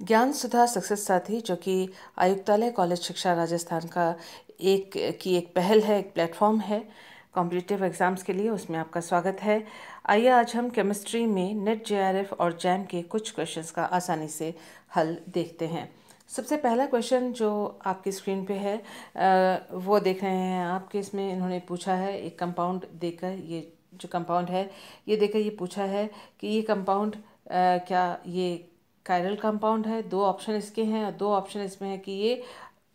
ज्ञान सुधा सक्सेस साथी जो कि आयुक्तालय कॉलेज शिक्षा राजस्थान का एक की एक पहल है एक प्लेटफॉर्म है कॉम्पिटिटिव एग्ज़ाम्स के लिए उसमें आपका स्वागत है आइए आज हम केमिस्ट्री में नेट जेआरएफ और जैम के कुछ क्वेश्चंस का आसानी से हल देखते हैं सबसे पहला क्वेश्चन जो आपकी स्क्रीन पे है वो देख रहे हैं आपके इसमें इन्होंने पूछा है एक कंपाउंड देकर ये जो कंपाउंड है ये देकर ये पूछा है कि ये कंपाउंड क्या ये कायरल कंपाउंड है दो ऑप्शन इसके हैं और दो ऑप्शन इसमें है कि ये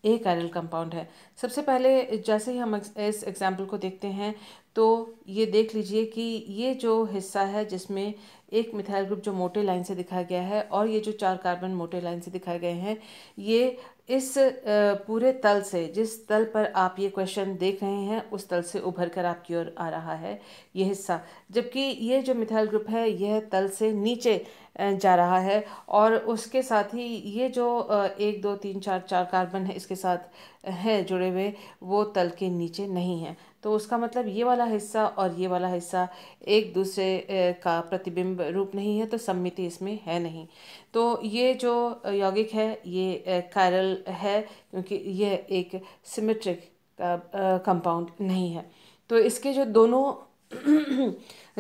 ए कायरल कंपाउंड है सबसे पहले जैसे ही हम इस एग्जाम्पल को देखते हैं तो ये देख लीजिए कि ये जो हिस्सा है जिसमें एक मिथाइल ग्रुप जो मोटे लाइन से दिखाया गया है और ये जो चार कार्बन मोटे लाइन से दिखाए गए हैं ये इस पूरे तल से जिस तल पर आप ये क्वेश्चन देख रहे हैं उस तल से उभर कर आपकी ओर आ रहा है ये हिस्सा जबकि ये जो मिथाइल ग्रुप है यह तल से नीचे जा रहा है और उसके साथ ही ये जो एक दो तीन चार चार कार्बन है इसके साथ है जुड़े हुए वो तल के नीचे नहीं है तो उसका मतलब ये वाला हिस्सा और ये वाला हिस्सा एक दूसरे का प्रतिबिंब रूप नहीं है तो सम्मिति इसमें है नहीं तो ये जो यौगिक है ये कायरल है क्योंकि यह एक सिमेट्रिक कंपाउंड नहीं है तो इसके जो दोनों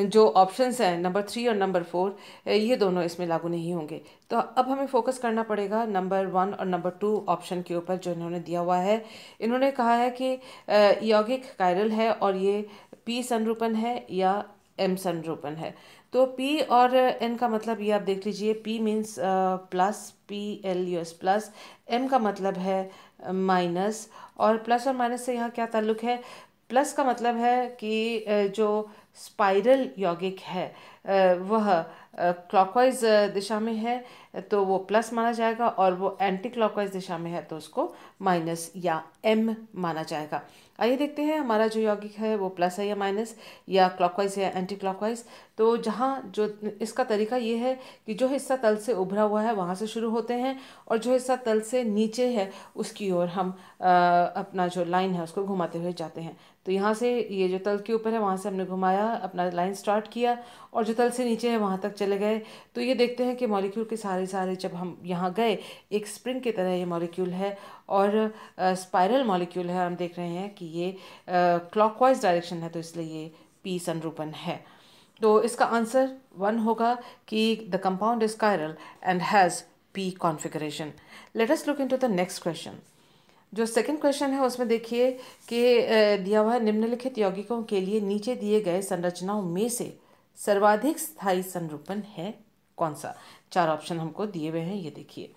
जो ऑप्शंस हैं नंबर थ्री और नंबर फोर eh, ये दोनों इसमें लागू नहीं होंगे तो अब हमें फोकस करना पड़ेगा नंबर वन और नंबर टू ऑप्शन के ऊपर जो इन्होंने दिया हुआ है इन्होंने कहा है कि eh, यौगिक कायरल है और ये पी संरूपण है या एम संरूपण है तो पी और एन का मतलब ये आप देख लीजिए P means plus P L U S plus M का मतलब है माइनस eh, और प्लस और माइनस से यहाँ क्या ताल्लुक है प्लस का मतलब है कि जो स्पाइरल यौगिक है वह क्लॉकवाइज दिशा में है तो वो प्लस माना जाएगा और वो एंटी क्लॉकवाइज दिशा में है तो उसको माइनस या एम माना जाएगा आइए देखते हैं हमारा जो यौगिक है वो प्लस है या माइनस या क्लॉकवाइज या एंटी क्लॉकवाइज तो जहाँ जो इसका तरीका ये है कि जो हिस्सा तल से उभरा हुआ है वहाँ से शुरू होते हैं और जो हिस्सा तल से नीचे है उसकी ओर हम आ, अपना जो लाइन है उसको घुमाते हुए जाते हैं तो यहाँ से ये जो तल के ऊपर है वहाँ से हमने घुमाया अपना लाइन स्टार्ट किया और जो तल से नीचे है वहाँ तक चले गए तो ये देखते हैं कि मॉलिक्यूल के सारे सारे जब हम यहाँ गए एक स्प्रिंग की तरह ये मॉलिक्यूल है और स्पायरल मॉलिक्यूल है हम देख रहे हैं कि ये क्लॉकवाइज डायरेक्शन है तो इसलिए ये पी संरूपण है तो इसका आंसर वन होगा कि the compound is chiral and has P configuration let us look into the next question जो सेकंड क्वेश्चन है उसमें देखिए कि दिया हुआ है निम्नलिखित यौगिकों के लिए नीचे दिए गए संरचनाओं में से सर्वाधिक स्थायी संरूपण है कौन सा चार ऑप्शन हमको दिए हुए हैं ये देखिए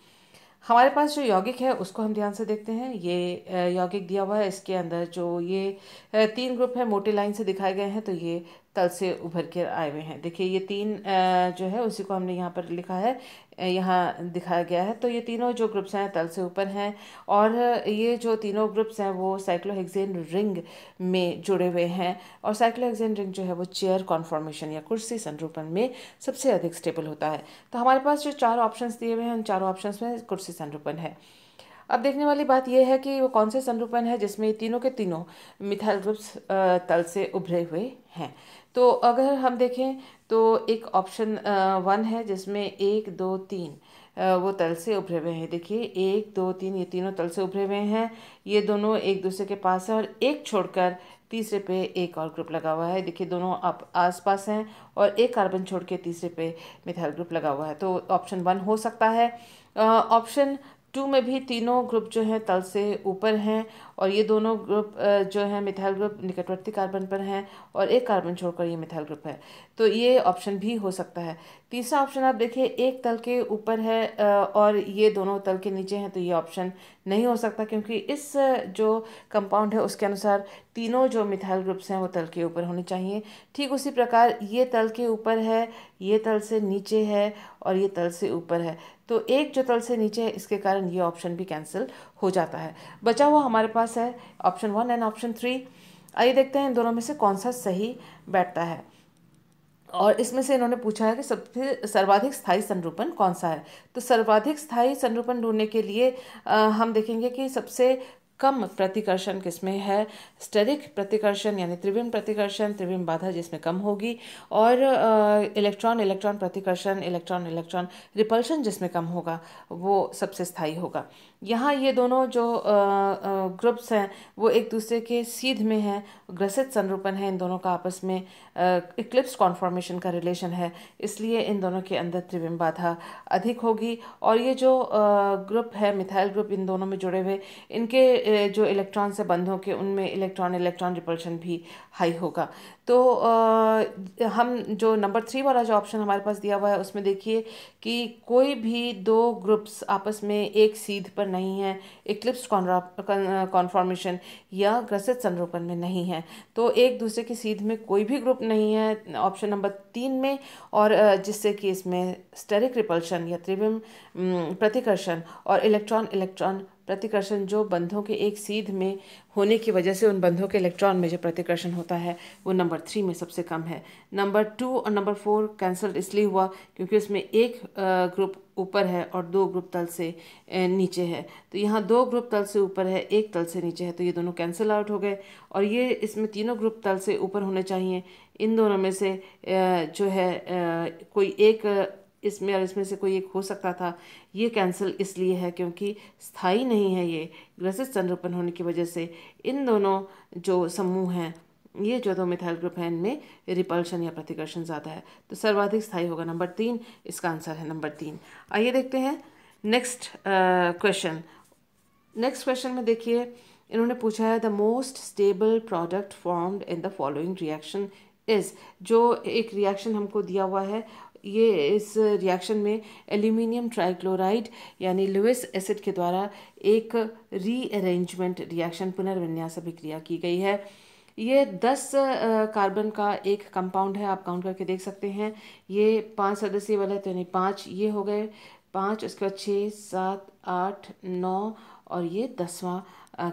हमारे पास जो यौगिक है उसको हम ध्यान से देखते हैं ये यौगिक दिया हुआ है इसके अंदर जो ये तीन ग्रुप है मोटी लाइन से दिखाए गए हैं तो ये तल से उभर के आए हुए हैं देखिए ये तीन जो है उसी को हमने यहाँ पर लिखा है यहाँ दिखाया गया है तो ये तीनों जो ग्रुप्स हैं तल से ऊपर हैं और ये जो तीनों ग्रुप्स हैं वो साइक्लोहेक्सेन रिंग में जुड़े हुए हैं और साइक्लोहेक्सेन रिंग जो है वो चेयर कॉन्फॉर्मेशन या कुर्सी संरूपण में सबसे अधिक स्टेबल होता है तो हमारे पास जो चार ऑप्शन दिए हुए हैं उन चारों ऑप्शन में कुर्सी संरूपण है अब देखने वाली बात यह है कि वो कौन से संरूपण है जिसमें तीनों के तीनों मिथाइल ग्रुप्स तल से उभरे हुए हैं तो अगर हम देखें तो एक ऑप्शन वन है जिसमें एक दो तीन वो तल से उभरे हुए हैं देखिए एक दो तीन ये तीनों तल से उभरे हुए हैं ये दोनों एक दूसरे के पास है और एक छोड़कर तीसरे पे एक और ग्रुप लगा हुआ है देखिए दोनों आप आस पास हैं और एक कार्बन छोड़ के तीसरे पे मिथाइल ग्रुप लगा हुआ है तो ऑप्शन वन हो सकता है ऑप्शन टू में भी तीनों ग्रुप जो हैं तल से ऊपर हैं और ये दोनों ग्रुप जो है मिथाइल ग्रुप निकटवर्ती कार्बन पर हैं और एक कार्बन छोड़कर ये मिथाइल ग्रुप है तो ये ऑप्शन भी हो सकता है तीसरा ऑप्शन आप देखिए एक तल के ऊपर है और ये दोनों तल के नीचे हैं तो ये ऑप्शन नहीं हो सकता क्योंकि इस जो कंपाउंड है उसके अनुसार तीनों जो मिथाइल ग्रुप्स हैं वो तल के ऊपर होने चाहिए ठीक उसी प्रकार ये तल के ऊपर है ये तल से नीचे है और ये तल से ऊपर है तो एक जो तल से नीचे है इसके कारण ये ऑप्शन भी कैंसिल हो जाता है बचा हुआ हमारे पास है option one and option three आइए देखते हैं इन दोनों में से कौन सा सही बैठता है और इसमें से इन्होंने पूछा है कि सबसे सर्वाधिक स्थायी संरूपण कौन सा है तो सर्वाधिक स्थायी संरूपण ढूंढने के लिए आ, हम देखेंगे कि सबसे कम प्रतिकर्षण किसमें है स्टेरिक प्रतिकर्षण यानी त्रिविम प्रतिकर्षण त्रिविम बाधा जिसमें कम होगी और इलेक्ट्रॉन इलेक्ट्रॉन प्रतिकर्षण इलेक्ट्रॉन इलेक्ट्रॉन रिपल्शन जिसमें कम होगा वो सबसे स्थायी होगा यहाँ ये दोनों जो ग्रुप्स हैं वो एक दूसरे के सीध में हैं ग्रसित संरूपण है इन दोनों का आपस में इक्लिप्स कॉन्फॉर्मेशन का रिलेशन है इसलिए इन दोनों के अंदर त्रिविम बाधा अधिक होगी और ये जो ग्रुप है मिथाइल ग्रुप इन दोनों में जुड़े हुए इनके जो इलेक्ट्रॉन से बंध होंगे उनमें इलेक्ट्रॉन इलेक्ट्रॉन रिपल्शन भी हाई होगा तो आ, हम जो नंबर थ्री वाला जो ऑप्शन हमारे पास दिया हुआ है उसमें देखिए कि कोई भी दो ग्रुप्स आपस में एक सीध पर नहीं है इक्लिप्स कॉन्फॉर्मेशन या ग्रसित संरूपण में नहीं है तो एक दूसरे की सीध में कोई भी ग्रुप नहीं है ऑप्शन नंबर तीन में और जिससे कि इसमें स्टेरिक रिपल्शन या त्रिविम प्रतिकर्षण और इलेक्ट्रॉन इलेक्ट्रॉन प्रतिकर्षण जो बंधों के एक सीध में होने की वजह से उन बंधों के इलेक्ट्रॉन में जो प्रतिकर्षण होता है वो नंबर थ्री में सबसे कम है नंबर टू और नंबर फोर कैंसल इसलिए हुआ क्योंकि उसमें एक ग्रुप ऊपर है और दो ग्रुप तल से नीचे है तो यहाँ दो ग्रुप तल से ऊपर है एक तल से नीचे है तो ये दोनों कैंसिल आउट हो गए और ये इसमें तीनों ग्रुप तल से ऊपर होने चाहिए इन दोनों में से जो है कोई एक इसमें और इसमें से कोई एक हो सकता था ये कैंसिल इसलिए है क्योंकि स्थाई नहीं है ये ग्रसित संरूपण होने की वजह से इन दोनों जो समूह हैं ये जो दो मिथाइल ग्रुप हैं इनमें रिपल्शन या प्रतिकर्षण ज़्यादा है तो सर्वाधिक स्थाई होगा नंबर तीन इसका आंसर है नंबर तीन आइए देखते हैं नेक्स्ट क्वेश्चन नेक्स्ट क्वेश्चन में देखिए इन्होंने पूछा है the most stable product formed in the following reaction is जो एक रिएक्शन हमको दिया हुआ है ये इस रिएक्शन में एल्यूमिनियम ट्राइक्लोराइड यानी लुइस एसिड के द्वारा एक रीअरेंजमेंट रिएक्शन पुनर्विन्यास अभिक्रिया की गई है ये दस कार्बन का एक कंपाउंड है आप काउंट करके देख सकते हैं ये पांच सदस्य वाला तो यानी पाँच ये हो गए पाँच उसके बाद छः सात आठ नौ और ये दसवां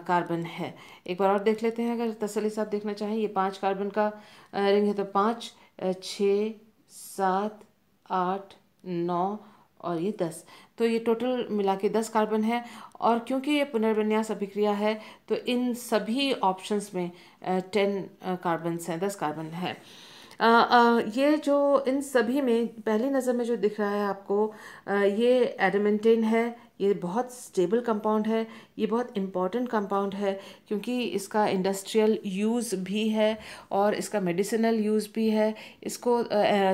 कार्बन है एक बार और देख लेते हैं अगर तसली साहब देखना चाहें ये पाँच कार्बन का रिंग है तो पाँच छ सात आठ नौ और ये दस तो ये टोटल मिला के दस कार्बन है और क्योंकि ये पुनर्विन्यास अभिक्रिया है तो इन सभी ऑप्शंस में टेन कार्बन हैं दस कार्बन है आ, आ, ये जो इन सभी में पहली नज़र में जो दिख रहा है आपको आ, ये एडमेंटेन है ये बहुत स्टेबल कंपाउंड है ये बहुत इम्पॉर्टेंट कंपाउंड है क्योंकि इसका इंडस्ट्रियल यूज़ भी है और इसका मेडिसिनल यूज़ भी है इसको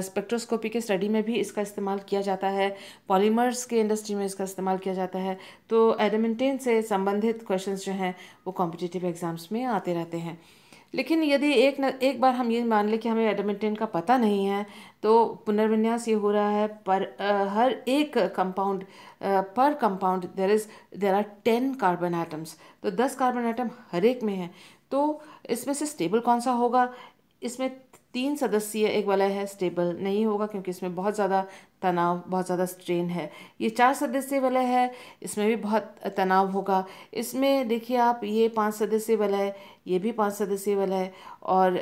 स्पेक्ट्रोस्कोपी के स्टडी में भी इसका इस्तेमाल किया जाता है पॉलीमर्स के इंडस्ट्री में इसका इस्तेमाल किया जाता है तो एडमेंटेन से संबंधित क्वेश्चन जो हैं वो कॉम्पिटिटिव एग्ज़ाम्स में आते रहते हैं लेकिन यदि एक न एक बार हम ये मान लें कि हमें एडमिंटन का पता नहीं है तो पुनर्विन्यास ये हो रहा है पर आ, हर एक कंपाउंड पर compound there is there are ten carbon items तो दस कार्बन आइटम हर एक में है तो इसमें से स्टेबल कौन सा होगा इसमें तीन सदस्यीय एक वलय है स्टेबल नहीं होगा क्योंकि इसमें बहुत ज़्यादा तनाव बहुत ज़्यादा स्ट्रेन है ये चार सदस्य वलय है इसमें भी बहुत तनाव होगा इसमें देखिए आप ये पांच सदस्य वलय ये भी पांच सदस्य वलय और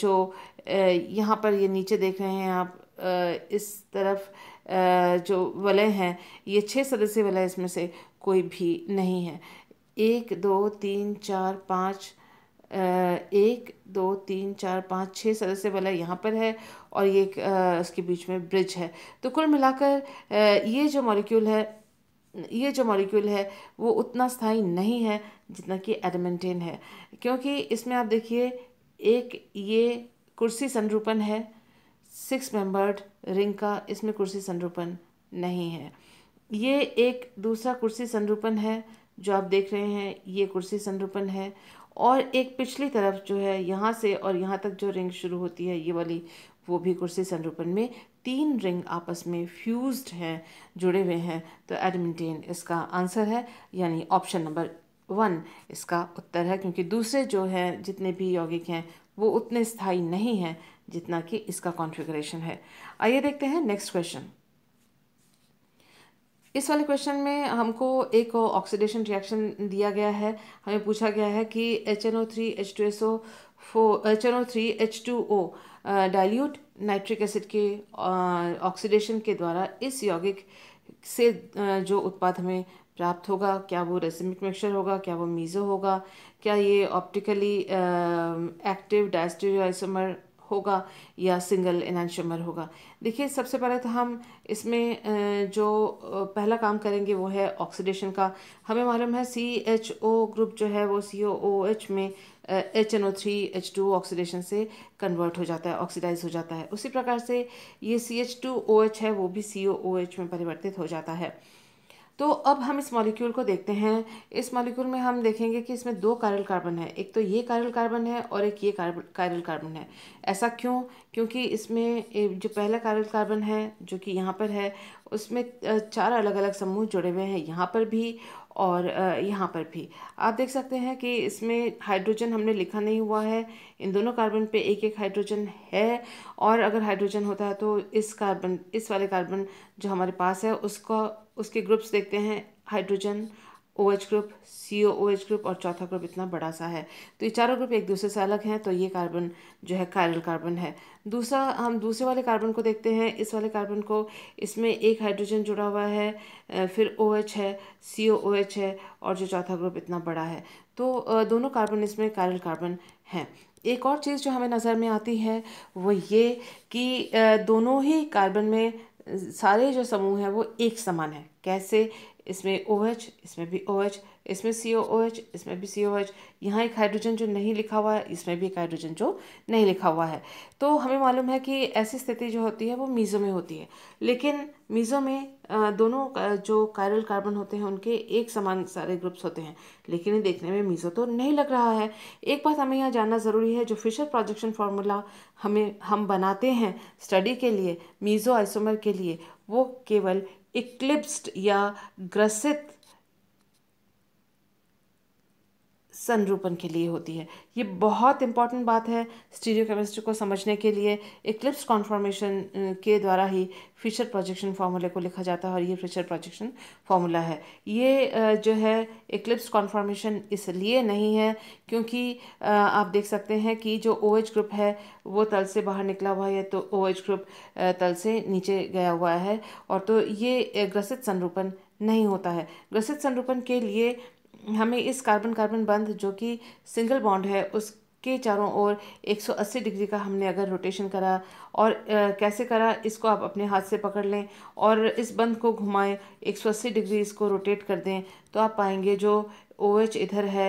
जो यहाँ पर ये नीचे देख रहे हैं आप इस तरफ जो वलय हैं ये छः सदस्य वलय इसमें से कोई भी नहीं है एक दो तीन चार पाँच एक दो तीन चार पाँच छः सदस्य वाला यहाँ पर है और ये एक उसके बीच में ब्रिज है तो कुल मिलाकर ये जो मॉलिक्यूल है ये जो मॉलिक्यूल है वो उतना स्थायी नहीं है जितना कि एडमेंटेन है क्योंकि इसमें आप देखिए एक ये कुर्सी संरूपण है सिक्स मेंबर्ड रिंग का इसमें कुर्सी संरूपण नहीं है ये एक दूसरा कुर्सी संरूपण है जो आप देख रहे हैं ये कुर्सी संरूपण है और एक पिछली तरफ जो है यहाँ से और यहाँ तक जो रिंग शुरू होती है ये वाली वो भी कुर्सी संरूपण में तीन रिंग आपस में फ्यूज्ड हैं जुड़े हुए हैं तो एडमिंटेन इसका आंसर है यानी ऑप्शन नंबर वन इसका उत्तर है क्योंकि दूसरे जो हैं जितने भी यौगिक हैं वो उतने स्थायी नहीं हैं जितना कि इसका कॉन्फ़िगरेशन है आइए देखते हैं नेक्स्ट क्वेश्चन इस वाले क्वेश्चन में हमको एक ऑक्सीडेशन रिएक्शन दिया गया है हमें पूछा गया है कि H N O three H two S O four H N O three H two O dilute nitric acid के ऑक्सीडेशन के द्वारा इस यौगिक से जो उत्पाद हमें प्राप्त होगा क्या वो रेसिमिक मिक्सचर होगा क्या वो मीज़ो होगा क्या ये ऑप्टिकली एक्टिव डायस्टेरियो आइसोमर होगा या सिंगल इनानशमर होगा देखिए सबसे पहले तो हम इसमें जो पहला काम करेंगे वो है ऑक्सीडेशन का हमें मालूम है सी एच ओ ग्रुप जो है वो सी ओ ओ एच में H N O three H two oxidation से कन्वर्ट हो जाता है ऑक्सीडाइज हो जाता है उसी प्रकार से ये C H two O H है वो भी सी ओ ओ एच में परिवर्तित हो जाता है तो अब हम इस मॉलिक्यूल को देखते हैं इस मॉलिक्यूल में हम देखेंगे कि इसमें दो कायरल कार्बन है एक तो ये कायरल कार्बन है और एक ये कायरल कार्बन है ऐसा क्यों क्योंकि इसमें जो पहला कायरल कार्बन है जो कि यहाँ पर है उसमें चार अलग अलग समूह जुड़े हुए हैं यहाँ पर भी और यहाँ पर भी आप देख सकते हैं कि इसमें हाइड्रोजन हमने लिखा नहीं हुआ है इन दोनों कार्बन पे एक एक हाइड्रोजन है और अगर हाइड्रोजन होता है तो इस कार्बन इस वाले कार्बन जो हमारे पास है उसका उसके ग्रुप्स देखते हैं hydrogen O H group C O O H group और चौथा ग्रुप इतना बड़ा सा है तो ये चारों ग्रुप एक दूसरे से अलग हैं तो ये कार्बन जो है कायरल कार्बन है दूसरा हम दूसरे वाले कार्बन को देखते हैं इस वाले कार्बन को इसमें एक हाइड्रोजन जुड़ा हुआ है फिर ओ एच है सी ओ ओ एच है और जो चौथा ग्रुप इतना बड़ा है तो दोनों कार्बन इसमें कायरल कार्बन हैं एक और चीज़ जो हमें नज़र में आती है वो ये कि दोनों ही कार्बन में सारे जो समूह हैं वो एक समान है कैसे इसमें ओ OH, एच इसमें भी ओ OH, एच इसमें सी ओ एच इसमें भी सी ओ एच यहाँ एक हाइड्रोजन जो नहीं लिखा हुआ है इसमें भी एक हाइड्रोजन जो नहीं लिखा हुआ है तो हमें मालूम है कि ऐसी स्थिति जो होती है वो मीज़ो में होती है लेकिन मीज़ो में दोनों जो कायरल कार्बन होते हैं उनके एक समान सारे ग्रुप्स होते हैं लेकिन ये देखने में मीज़ो तो नहीं लग रहा है एक बात हमें यहाँ जानना ज़रूरी है जो फिशर प्रोजेक्शन फार्मूला हमें हम बनाते हैं स्टडी के लिए मीज़ो आइसोमर के लिए वो केवल इक्लिप्स्ड या ग्रसित संरूपण के लिए होती है ये बहुत इंपॉर्टेंट बात है स्टीरियो केमिस्ट्री को समझने के लिए इक्लिप्स कॉन्फॉर्मेशन के द्वारा ही फिशर प्रोजेक्शन फार्मूले को लिखा जाता है और ये फिशर प्रोजेक्शन फार्मूला है ये जो है इक्लिप्स कॉन्फॉर्मेशन इसलिए नहीं है क्योंकि आप देख सकते हैं कि जो ओ OH ग्रुप है वो तल से बाहर निकला हुआ है तो ओ OH ग्रुप तल से नीचे गया हुआ है और तो ये ग्रसित संरूपण नहीं होता है ग्रसित संरूपण के लिए हमें इस कार्बन कार्बन बंध जो कि सिंगल बॉन्ड है उसके चारों ओर 180 डिग्री का हमने अगर रोटेशन करा और आ, कैसे करा इसको आप अपने हाथ से पकड़ लें और इस बंध को घुमाएं 180 डिग्री इसको रोटेट कर दें तो आप पाएंगे जो ओ OH इधर है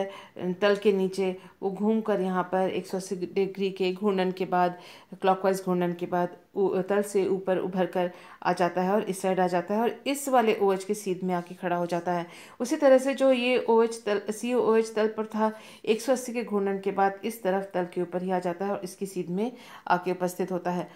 तल के नीचे वो घूम कर यहाँ पर एक सौ अस्सी डिग्री के घूर्णन के बाद क्लॉकवाइज घूर्णन के बाद तल से ऊपर उभर कर आ जाता है और इस साइड आ जाता है और इस वाले ओ OH के सीध में आके खड़ा हो जाता है उसी तरह से जो ये ओ OH तल सी ओ OH तल पर था एक सौ अस्सी के घूर्णन के बाद इस तरफ तल के ऊपर ही आ जाता है और इसकी सीध में आके उपस्थित होता है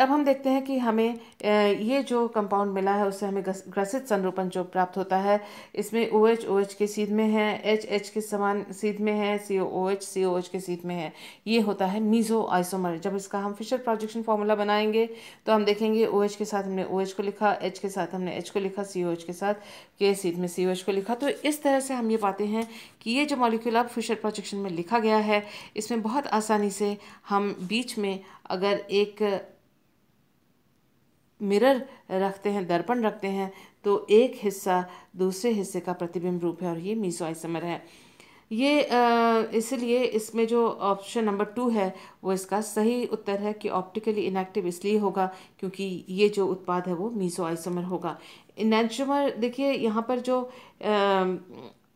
अब हम देखते हैं कि हमें ये जो कंपाउंड मिला है उससे हमें ग्रसित संरूपण जो प्राप्त होता है इसमें ओ एच ओ एच के सीध में है एच एच के समान सीध में है सी O H C O H के सीध में है ये होता है मीज़ो आइसोमर जब इसका हम फिशर प्रोजेक्शन फॉर्मूला बनाएंगे तो हम देखेंगे ओ एच के साथ हमने ओ एच को लिखा एच के साथ हमने एच को लिखा सी ओ एच के साथ के सीध में सी ओ एच को लिखा तो इस तरह से हम ये पाते हैं कि ये जो मॉलिक्यूल अब फिशर प्रोजेक्शन में लिखा गया है इसमें बहुत आसानी से हम बीच में अगर एक मिरर रखते हैं दर्पण रखते हैं तो एक हिस्सा दूसरे हिस्से का प्रतिबिंब रूप है और ये आइसमर है ये इसलिए इसमें जो ऑप्शन नंबर टू है वो इसका सही उत्तर है कि ऑप्टिकली इनएक्टिव इसलिए होगा क्योंकि ये जो उत्पाद है वो मीसो आइसमर होगा इनएंशोमर देखिए यहाँ पर जो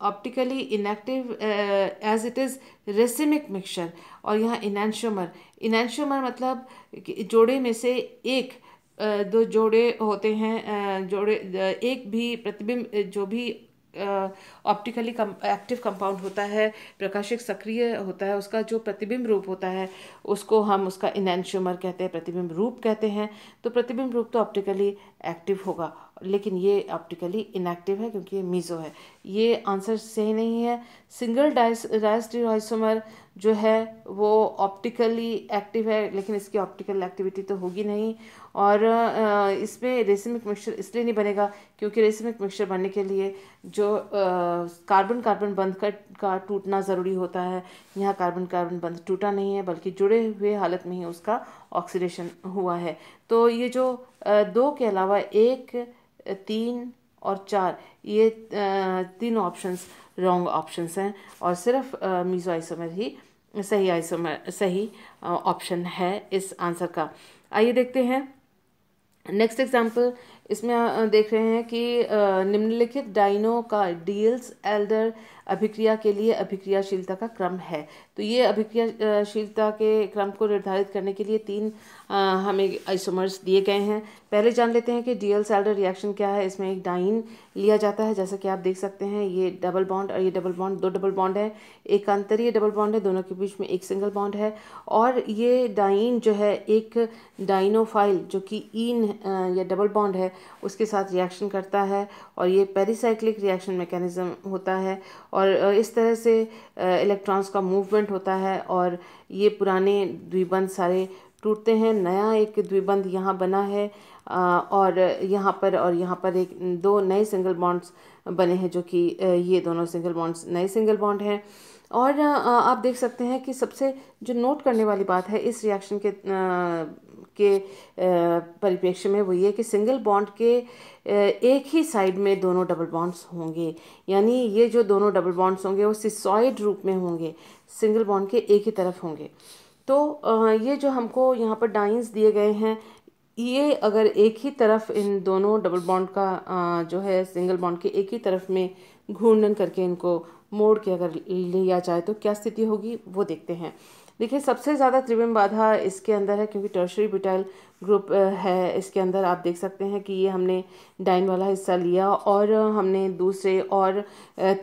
optically inactive as it is racemic mixture और यहाँ इनैंशोमर इनैंशोमर मतलब जोड़े में से एक दो जोड़े होते हैं जोड़े एक भी प्रतिबिंब जो भी ऑप्टिकली कम एक्टिव कंपाउंड होता है प्रकाशिक सक्रिय होता है उसका जो प्रतिबिंब रूप होता है उसको हम उसका इनैन्शोमर कहते हैं प्रतिबिंब रूप कहते हैं तो प्रतिबिंब रूप तो ऑप्टिकली एक्टिव होगा लेकिन ये ऑप्टिकली इनएक्टिव है क्योंकि ये मीज़ो है ये आंसर सही नहीं है सिंगल डाइस डाइसोमर जो है वो ऑप्टिकली एक्टिव है लेकिन इसकी ऑप्टिकल एक्टिविटी तो होगी नहीं और इसमें रेसिमिक मिक्सचर इसलिए नहीं बनेगा क्योंकि रेसिमिक मिक्सचर बनने के लिए जो कार्बन कार्बन बंध का, का टूटना ज़रूरी होता है यहाँ कार्बन कार्बन बंध टूटा नहीं है बल्कि जुड़े हुए हालत में ही उसका ऑक्सीडेशन हुआ है तो ये जो दो के अलावा एक तीन और चार ये तीन ऑप्शंस रॉन्ग ऑप्शंस हैं और सिर्फ मीज़ो आइसोमर ही सही आइसोमर सही ऑप्शन है इस आंसर का आइए देखते हैं नेक्स्ट एग्जाम्पल इसमें देख रहे हैं कि निम्नलिखित डाइनो का डील्स एल्डर अभिक्रिया के लिए अभिक्रियाशीलता का क्रम है तो ये अभिक्रियाशीलता के क्रम को निर्धारित करने के लिए तीन हमें आइसोमर्स दिए गए हैं पहले जान लेते हैं कि डीएल सैल्डर रिएक्शन क्या है इसमें एक डाइन लिया जाता है जैसा कि आप देख सकते हैं ये डबल बॉन्ड और ये डबल बॉन्ड दो डबल बॉन्ड है एक अंतरीय डबल बॉन्ड है दोनों के बीच में एक सिंगल बॉन्ड है और ये डाइन जो है एक डाइनोफाइल जो कि ईन या डबल बॉन्ड है उसके साथ रिएक्शन करता है और ये पेरीसाइक्लिक रिएक्शन मैकेनिज़्म होता है और इस तरह से इलेक्ट्रॉन्स का मूवमेंट होता है और ये पुराने द्विबंध सारे टूटते हैं नया एक द्विबंध यहाँ बना है और यहाँ पर और यहाँ पर एक दो नए सिंगल बॉन्ड्स बने हैं जो कि ये दोनों सिंगल बॉन्ड्स नए सिंगल बॉन्ड हैं और आप देख सकते हैं कि सबसे जो नोट करने वाली बात है इस रिएक्शन के के परिप्रेक्ष्य में वो ये कि सिंगल बॉन्ड के एक ही साइड में दोनों डबल बॉन्ड्स होंगे यानी ये जो दोनों डबल बॉन्ड्स होंगे वो सिसॉइड रूप में होंगे सिंगल बॉन्ड के एक ही तरफ होंगे तो ये जो हमको यहाँ पर डाइंस दिए गए हैं ये अगर एक ही तरफ इन दोनों डबल बॉन्ड का जो है सिंगल बॉन्ड के एक ही तरफ में घूर्णन करके इनको मोड़ के अगर लिया जाए तो क्या स्थिति होगी वो देखते हैं देखिए सबसे ज़्यादा त्रिविम बाधा इसके अंदर है क्योंकि टर्शरी ब्यूटाइल ग्रुप है इसके अंदर आप देख सकते हैं कि ये हमने डाइन वाला हिस्सा लिया और हमने दूसरे और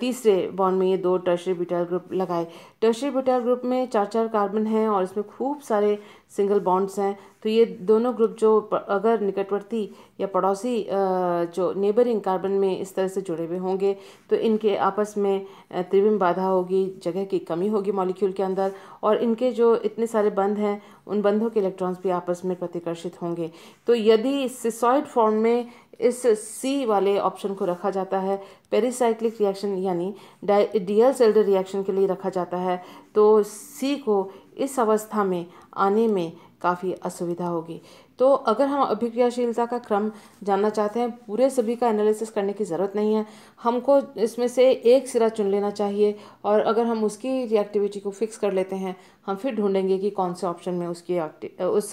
तीसरे बॉन्ड में ये दो टर्शरी ब्यूटाइल ग्रुप लगाए टर्शरी ब्यूटाइल ग्रुप में चार चार कार्बन हैं और इसमें खूब सारे सिंगल बॉन्ड्स हैं तो ये दोनों ग्रुप जो अगर निकटवर्ती या पड़ोसी जो नेबरिंग कार्बन में इस तरह से जुड़े हुए होंगे तो इनके आपस में त्रिविम बाधा होगी जगह की कमी होगी मॉलिक्यूल के अंदर और इनके जो इतने सारे बंध हैं उन बंधों के इलेक्ट्रॉन्स भी आपस में प्रतिकर्षित होंगे तो यदि सिसॉइड फॉर्म में इस सी वाले ऑप्शन को रखा जाता है पेरिसाइक्लिक रिएक्शन यानी डी एल सेल्डर रिएक्शन के लिए रखा जाता है तो सी को इस अवस्था में आने में काफ़ी असुविधा होगी तो अगर हम अभिक्रियाशीलता का क्रम जानना चाहते हैं पूरे सभी का एनालिसिस करने की ज़रूरत नहीं है हमको इसमें से एक सिरा चुन लेना चाहिए और अगर हम उसकी रिएक्टिविटी को फिक्स कर लेते हैं हम फिर ढूंढेंगे कि कौन से ऑप्शन में उसकी उस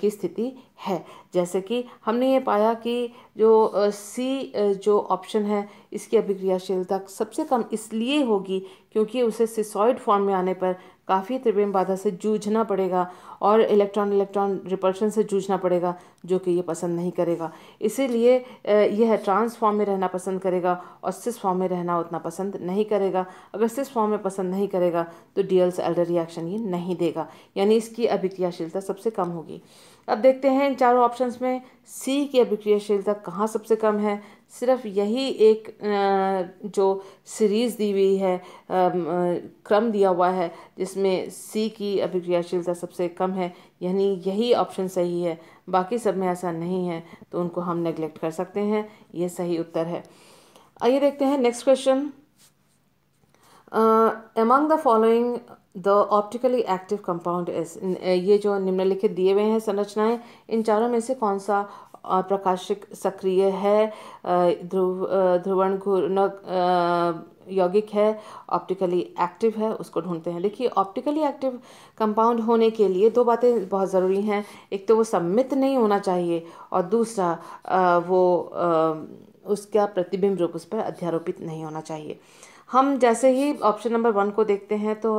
की स्थिति है जैसे कि हमने ये पाया कि जो सी जो ऑप्शन है इसकी अभिक्रियाशीलता सबसे कम इसलिए होगी क्योंकि उसे सिसॉइड फॉर्म में आने पर काफ़ी त्रिवेम बाधा से जूझना पड़ेगा और इलेक्ट्रॉन इलेक्ट्रॉन रिपल्शन से जूझना पड़ेगा जो कि ये पसंद नहीं करेगा इसीलिए यह ट्रांस फॉर्म में रहना पसंद करेगा और सिस फॉर्म में रहना उतना पसंद नहीं करेगा अगर सिस फॉर्म में पसंद नहीं करेगा तो डीएल्स एल्डर रिएक्शन ये नहीं देगा यानी इसकी अभिक्रियाशीलता सबसे कम होगी अब देखते हैं इन चारों ऑप्शंस में सी की अभिक्रियाशीलता कहाँ सबसे कम है सिर्फ यही एक जो सीरीज़ दी हुई है क्रम दिया हुआ है जिसमें सी की अभिक्रियाशीलता सबसे कम है यानी यही ऑप्शन सही है बाकी सब में ऐसा नहीं है तो उनको हम नेग्लेक्ट कर सकते हैं ये सही उत्तर है आइए देखते हैं next question among the following the optically active compound is ये जो निम्नलिखित दिए हुए हैं संरचनाएं इन चारों में से कौन सा और प्रकाशिक सक्रिय है ध्रुव ध्रुवण घूर्णक यौगिक है ऑप्टिकली एक्टिव है उसको ढूंढते हैं देखिए ऑप्टिकली एक्टिव कंपाउंड होने के लिए दो बातें बहुत ज़रूरी हैं एक तो वो सम्मित नहीं होना चाहिए और दूसरा वो उसका प्रतिबिंब रूप उस पर अध्यारोपित नहीं होना चाहिए हम जैसे ही ऑप्शन नंबर वन को देखते हैं तो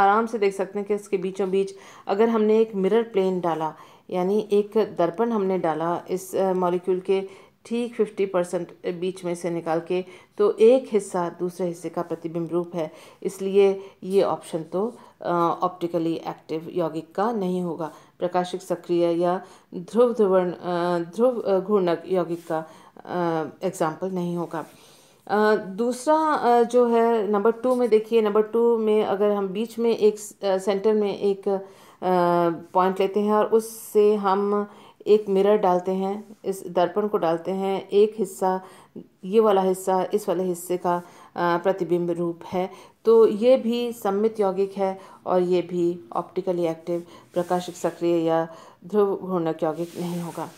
आराम से देख सकते हैं कि इसके बीचों बीच अगर हमने एक मिरर प्लेन डाला यानी एक दर्पण हमने डाला इस मॉलिक्यूल के ठीक फिफ्टी परसेंट बीच में से निकाल के तो एक हिस्सा दूसरे हिस्से का प्रतिबिंब रूप है इसलिए ये ऑप्शन तो ऑप्टिकली एक्टिव यौगिक का नहीं होगा प्रकाशिक सक्रिय या ध्रुव ध्रुवर्ण ध्रुव घूर्णक यौगिक का एग्जाम्पल नहीं होगा आ, दूसरा जो है नंबर टू में देखिए नंबर टू में अगर हम बीच में एक सेंटर में एक पॉइंट लेते हैं और उससे हम एक मिरर डालते हैं इस दर्पण को डालते हैं एक हिस्सा ये वाला हिस्सा इस वाले हिस्से का प्रतिबिंब रूप है तो ये भी सम्मित यौगिक है और ये भी ऑप्टिकली एक्टिव प्रकाशिक सक्रिय या ध्रुव घूर्णक यौगिक नहीं होगा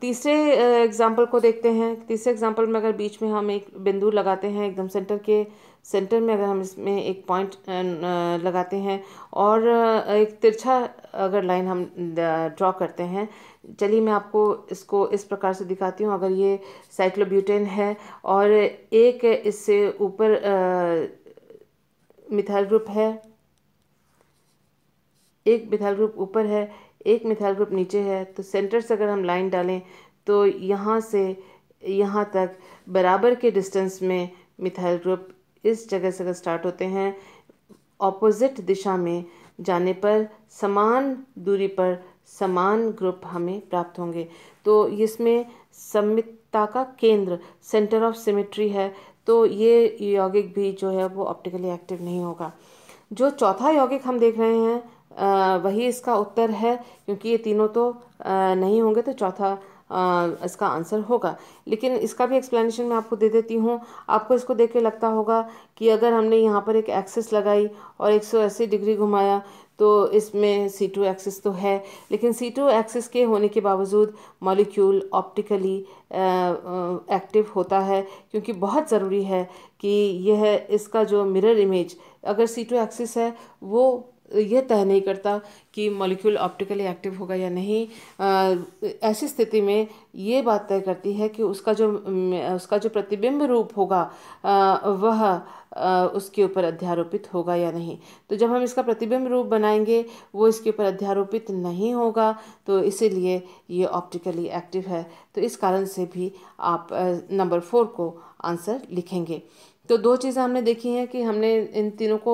तीसरे एग्जाम्पल को देखते हैं तीसरे एग्जाम्पल में अगर बीच में हम एक बिंदु लगाते हैं एकदम सेंटर के सेंटर में अगर हम इसमें एक पॉइंट लगाते हैं और एक तिरछा अगर लाइन हम ड्रॉ करते हैं चलिए मैं आपको इसको इस प्रकार से दिखाती हूँ अगर ये साइक्लोब्यूटेन है और एक इससे ऊपर मिथाइल ग्रुप है एक मिथाइल ग्रुप ऊपर है एक मिथाइल ग्रुप नीचे है तो सेंटर से अगर हम लाइन डालें तो यहाँ से यहाँ तक बराबर के डिस्टेंस में मिथाइल ग्रुप इस जगह से अगर स्टार्ट होते हैं ऑपोजिट दिशा में जाने पर समान दूरी पर समान ग्रुप हमें प्राप्त होंगे तो इसमें सम्मितता का केंद्र सेंटर ऑफ सिमेट्री है तो ये यौगिक भी जो है वो ऑप्टिकली एक्टिव नहीं होगा जो चौथा यौगिक हम देख रहे हैं आ, वही इसका उत्तर है क्योंकि ये तीनों तो आ, नहीं होंगे तो चौथा इसका आंसर होगा लेकिन इसका भी एक्सप्लेनेशन मैं आपको दे देती हूँ आपको इसको देख के लगता होगा कि अगर हमने यहाँ पर एक एक्सेस लगाई और एक डिग्री घुमाया तो इसमें सी टू एक्सिस तो है लेकिन सी टू एक्सेस के होने के बावजूद मॉलिक्यूल ऑप्टिकली एक्टिव होता है क्योंकि बहुत ज़रूरी है कि यह इसका जो मिरर इमेज अगर सी टू एक्सिस है वो यह तय नहीं करता कि मॉलिक्यूल ऑप्टिकली एक्टिव होगा या नहीं ऐसी स्थिति में ये बात तय करती है कि उसका जो उसका जो प्रतिबिंब रूप होगा वह उसके ऊपर अध्यारोपित होगा या नहीं तो जब हम इसका प्रतिबिंब रूप बनाएंगे वो इसके ऊपर अध्यारोपित नहीं होगा तो इसीलिए ये ऑप्टिकली एक्टिव है तो इस कारण से भी आप नंबर फोर को आंसर लिखेंगे तो दो चीज़ें हमने देखी हैं कि हमने इन तीनों को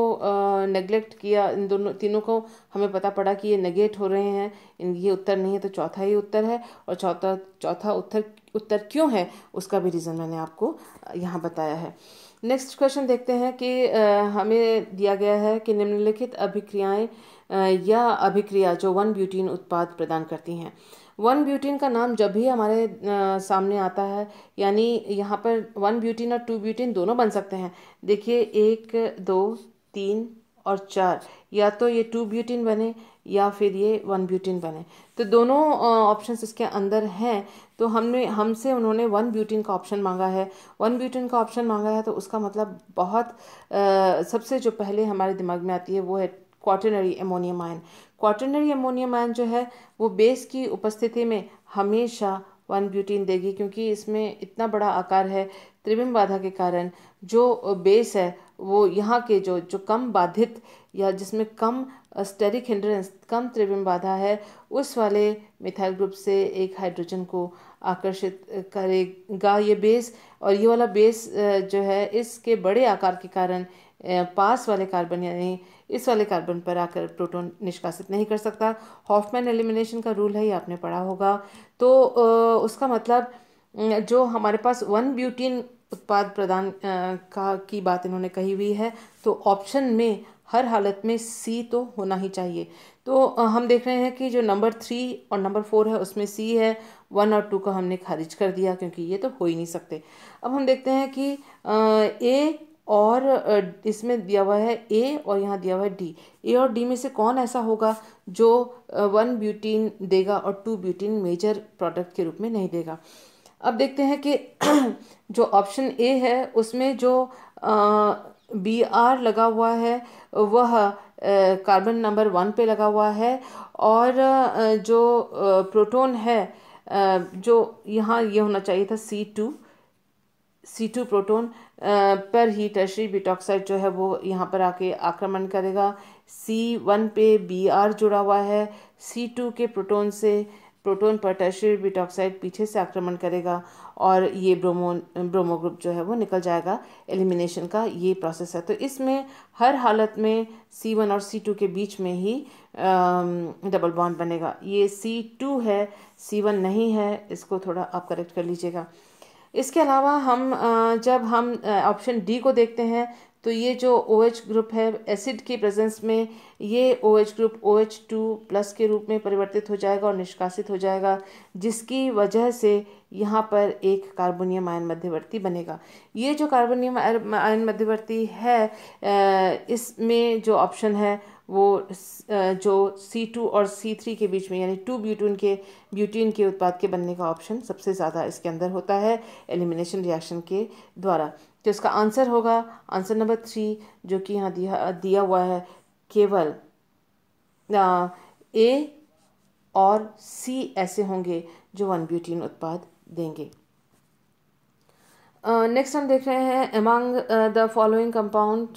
नेगलेक्ट किया इन दोनों तीनों को हमें पता पड़ा कि ये नेगेट हो रहे हैं इन ये उत्तर नहीं है तो चौथा ही उत्तर है और चौथा चौथा उत्तर उत्तर क्यों है उसका भी रीज़न मैंने आपको यहाँ बताया है नेक्स्ट क्वेश्चन देखते हैं कि हमें दिया गया है कि निम्नलिखित अभिक्रियाएं या अभिक्रिया जो वन ब्यूटीन उत्पाद प्रदान करती हैं वन ब्यूटीन का नाम जब भी हमारे सामने आता है यानी यहाँ पर वन ब्यूटीन और टू ब्यूटीन दोनों बन सकते हैं देखिए एक दो तीन और चार या तो ये टू ब्यूटीन बने या फिर ये वन ब्यूटीन बने तो दोनों ऑप्शंस इसके अंदर हैं तो हमने हमसे उन्होंने वन ब्यूटिन का ऑप्शन मांगा है वन ब्यूटिन का ऑप्शन मांगा है तो उसका मतलब बहुत आ, सबसे जो पहले हमारे दिमाग में आती है वो है quaternary ammonium ion quaternary ammonium ion जो है वो बेस की उपस्थिति में हमेशा वन ब्यूटीन देगी क्योंकि इसमें इतना बड़ा आकार है त्रिबिंब बाधा के कारण जो बेस है वो यहाँ के जो जो कम बाधित या जिसमें कम स्टेरिक हिंड्रेंस कम त्रिविम बाधा है उस वाले मिथाइल ग्रुप से एक हाइड्रोजन को आकर्षित करेगा ये बेस और ये वाला बेस जो है इसके बड़े आकार के कारण पास वाले कार्बन यानी इस वाले कार्बन पर आकर प्रोटॉन निष्कासित नहीं कर सकता हॉफमैन एलिमिनेशन का रूल है ये आपने पढ़ा होगा तो उसका मतलब जो हमारे पास वन ब्यूटीन उत्पाद प्रदान का की बात इन्होंने कही हुई है तो ऑप्शन में हर हालत में सी तो होना ही चाहिए तो हम देख रहे हैं कि जो नंबर थ्री और नंबर फोर है उसमें सी है वन और टू का हमने खारिज कर दिया क्योंकि ये तो हो ही नहीं सकते अब हम देखते हैं कि ए और इसमें दिया हुआ है ए और यहाँ दिया हुआ है डी ए और डी में से कौन ऐसा होगा जो वन ब्यूटीन देगा और टू ब्यूटीन मेजर प्रोडक्ट के रूप में नहीं देगा अब देखते हैं कि जो ऑप्शन ए है उसमें जो बी आर लगा हुआ है वह कार्बन नंबर वन पे लगा हुआ है और जो प्रोटॉन है जो यहाँ ये यह होना चाहिए था C two C two proton पर ही टर्शरी बिटॉक्साइड जो है वो यहाँ पर आके आक्रमण करेगा सी वन पे बी आर जुड़ा हुआ है सी टू के प्रोटोन से प्रोटोन पर टर्शरी बिटॉक्साइड पीछे से आक्रमण करेगा और ये ब्रोमो ब्रोमो ग्रुप जो है वो निकल जाएगा एलिमिनेशन का ये प्रोसेस है तो इसमें हर हालत में सी वन और सी टू के बीच में ही डबल बॉन्ड बनेगा ये सी टू है सी वन नहीं है इसको थोड़ा आप करेक्ट कर लीजिएगा इसके अलावा हम जब हम ऑप्शन डी को देखते हैं तो ये जो ओ OH ग्रुप है एसिड के प्रेजेंस में ये O OH group O OH two plus के रूप में परिवर्तित हो जाएगा और निष्कासित हो जाएगा जिसकी वजह से यहाँ पर एक कार्बोनियम आयन मध्यवर्ती बनेगा ये जो कार्बोनियम आयन मध्यवर्ती है इसमें जो ऑप्शन है वो जो C2 और C3 के बीच में यानी टू ब्यूटीन के ब्यूटीन के उत्पाद के बनने का ऑप्शन सबसे ज़्यादा इसके अंदर होता है एलिमिनेशन रिएक्शन के द्वारा तो इसका आंसर होगा आंसर नंबर थ्री जो कि यहाँ दिया दिया हुआ है केवल ए और सी ऐसे होंगे जो वन ब्यूटीन उत्पाद देंगे नेक्स्ट uh, हम देख रहे हैं among the following compound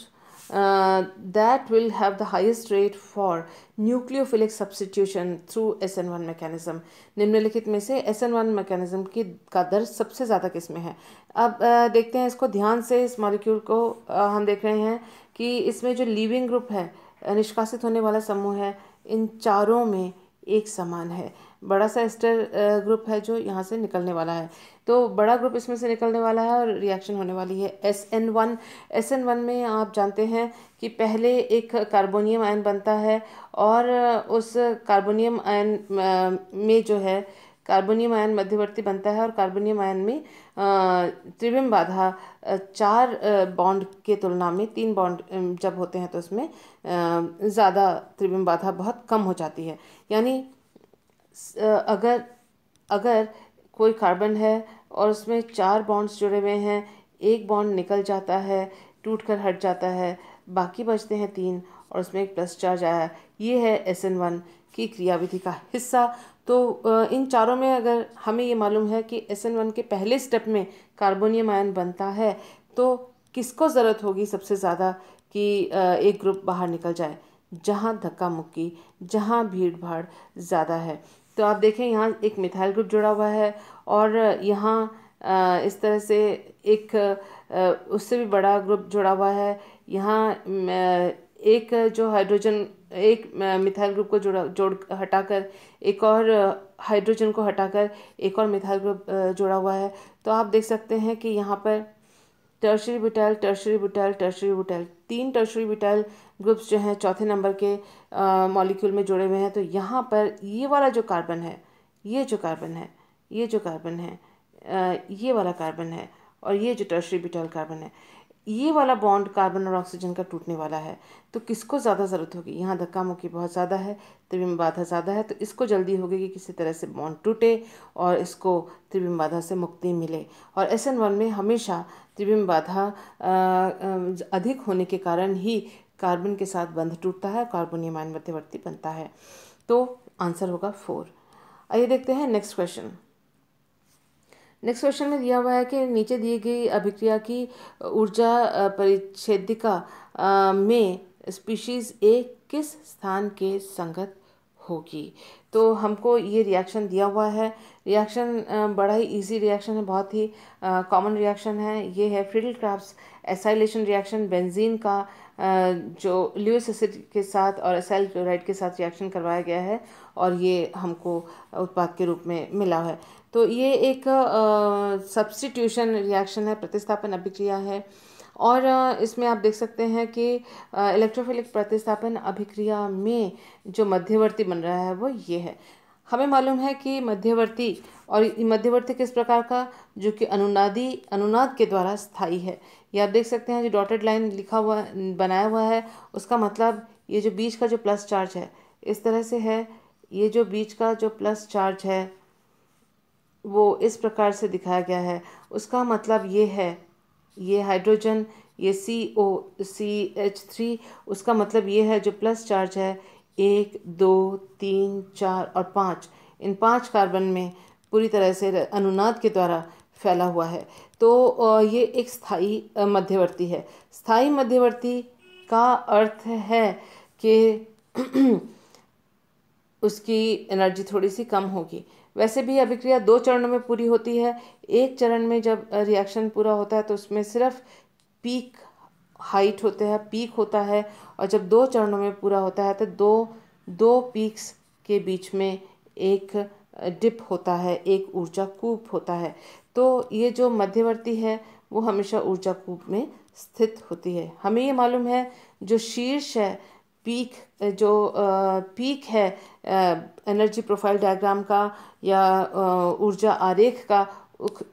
that will have the highest rate for nucleophilic substitution through S N one mechanism निम्नलिखित में से एस एन वन मैकेनिज्म की का दर सबसे ज़्यादा किस में है अब देखते हैं इसको ध्यान से इस मॉलिक्यूल को हम देख रहे हैं कि इसमें जो लिविंग ग्रुप है निष्कासित होने वाला समूह है इन चारों में एक समान है बड़ा सा एस्टर ग्रुप है जो यहाँ से निकलने वाला है तो बड़ा ग्रुप इसमें से निकलने वाला है और रिएक्शन होने वाली है S N one S N one में आप जानते हैं कि पहले एक कार्बोनियम आयन बनता है और उस कार्बोनियम आयन में जो है कार्बोनियम आयन मध्यवर्ती बनता है और कार्बोनियम आयन में त्रिविम बाधा चार बॉन्ड के तुलना में तीन बॉन्ड जब होते हैं तो उसमें ज़्यादा त्रिविम बाधा बहुत कम हो जाती है यानी अगर अगर कोई कार्बन है और उसमें चार बॉन्ड्स जुड़े हुए हैं एक बॉन्ड निकल जाता है टूट कर हट जाता है बाकी बचते हैं तीन और उसमें एक प्लस चार्ज आया है ये है एस एन वन की क्रियाविधि का हिस्सा तो इन चारों में अगर हमें ये मालूम है कि एस एन वन के पहले स्टेप में कार्बोनियम आयन बनता है तो किसको ज़रूरत होगी सबसे ज़्यादा कि एक ग्रुप बाहर निकल जाए जहाँ धक्का मुक्की जहाँ भीड़ भाड़ ज़्यादा है तो आप देखें यहाँ एक मिथाइल ग्रुप जुड़ा हुआ है और यहाँ इस तरह से एक उससे भी बड़ा ग्रुप जुड़ा हुआ है यहाँ एक जो हाइड्रोजन एक मिथाइल ग्रुप को जोड़ा जोड़ हटाकर एक और हाइड्रोजन को हटाकर एक और मिथाइल ग्रुप जुड़ा हुआ है तो आप देख सकते हैं कि यहाँ पर tertiary butyl tertiary butyl tertiary butyl तीन टर्शरी विटाइल ग्रुप्स जो हैं चौथे नंबर के मॉलिक्यूल में जुड़े हुए हैं तो यहाँ पर ये वाला जो कार्बन है ये जो कार्बन है ये जो कार्बन है ये वाला कार्बन है और ये जो टर्शरी विटाइल कार्बन है ये वाला बॉन्ड कार्बन और ऑक्सीजन का टूटने वाला है तो किसको ज़्यादा ज़रूरत होगी यहाँ धक्का मुक्की बहुत ज़्यादा है त्रिविम बाधा ज़्यादा है तो इसको जल्दी होगी कि किसी तरह से बॉन्ड टूटे और इसको त्रिविम बाधा से मुक्ति मिले और एस एन वन में हमेशा त्रिविम बाधा अधिक होने के कारण ही कार्बन के साथ बंध टूटता है कार्बन यमान मध्यवर्ती बनता है तो आंसर होगा फोर आइए देखते हैं नेक्स्ट क्वेश्चन नेक्स्ट क्वेश्चन में दिया हुआ है कि नीचे दी गई अभिक्रिया की ऊर्जा परिच्छेदिका में स्पीशीज ए किस स्थान के संगत होगी तो हमको ये रिएक्शन दिया हुआ है रिएक्शन बड़ा ही इजी रिएक्शन है बहुत ही कॉमन रिएक्शन है ये है Friedel Crafts acylation reaction benzene का आ, जो ल्यूस एसिड के साथ और एसाइल क्लोराइड के साथ रिएक्शन करवाया गया है और ये हमको उत्पाद के रूप में मिला है तो ये एक सब्सटीट्यूशन रिएक्शन है प्रतिस्थापन अभिक्रिया है और इसमें आप देख सकते हैं कि इलेक्ट्रोफिलिक प्रतिस्थापन अभिक्रिया में जो मध्यवर्ती बन रहा है वो ये है हमें मालूम है कि मध्यवर्ती और मध्यवर्ती किस प्रकार का जो कि अनुनादी अनुनाद के द्वारा स्थायी है ये आप देख सकते हैं जो डॉटेड लाइन लिखा हुआ बनाया हुआ है उसका मतलब ये जो बीच का जो प्लस चार्ज है इस तरह से है ये जो बीच का जो प्लस चार्ज है वो इस प्रकार से दिखाया गया है उसका मतलब ये है ये हाइड्रोजन ये सी ओ सी एच थ्री उसका मतलब ये है जो प्लस चार्ज है एक दो तीन चार और पाँच इन पांच कार्बन में पूरी तरह से अनुनाद के द्वारा फैला हुआ है तो ये एक स्थाई मध्यवर्ती है स्थाई मध्यवर्ती का अर्थ है कि उसकी एनर्जी थोड़ी सी कम होगी वैसे भी अभिक्रिया दो चरणों में पूरी होती है एक चरण में जब रिएक्शन पूरा होता है तो उसमें सिर्फ पीक हाइट होते हैं पीक होता है और जब दो चरणों में पूरा होता है तो दो दो पीक्स के बीच में एक डिप होता है एक ऊर्जा कूप होता है तो ये जो मध्यवर्ती है वो हमेशा ऊर्जा कूप में स्थित होती है हमें ये मालूम है जो शीर्ष है पीक eh, जो पीक eh, है एनर्जी प्रोफाइल डायग्राम का या eh, ऊर्जा आरेख का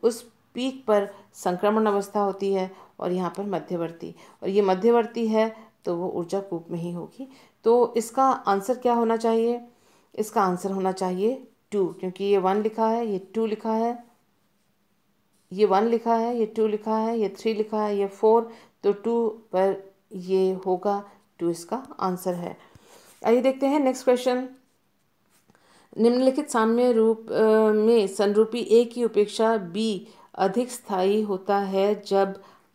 उस पीक पर संक्रमण अवस्था होती है और यहाँ पर मध्यवर्ती और ये मध्यवर्ती है तो वो ऊर्जा कूप में ही होगी तो इसका आंसर क्या होना चाहिए इसका आंसर होना चाहिए टू क्योंकि ये वन लिखा है ये टू लिखा है ये वन लिखा है ये टू लिखा है ये थ्री लिखा है ये फोर तो टू पर ये होगा टू इसका आंसर है आइए देखते हैं नेक्स्ट क्वेश्चन निम्नलिखित साम्य रूप में संरूपी ए की उपेक्षा बी अधिक स्थायी होता है जब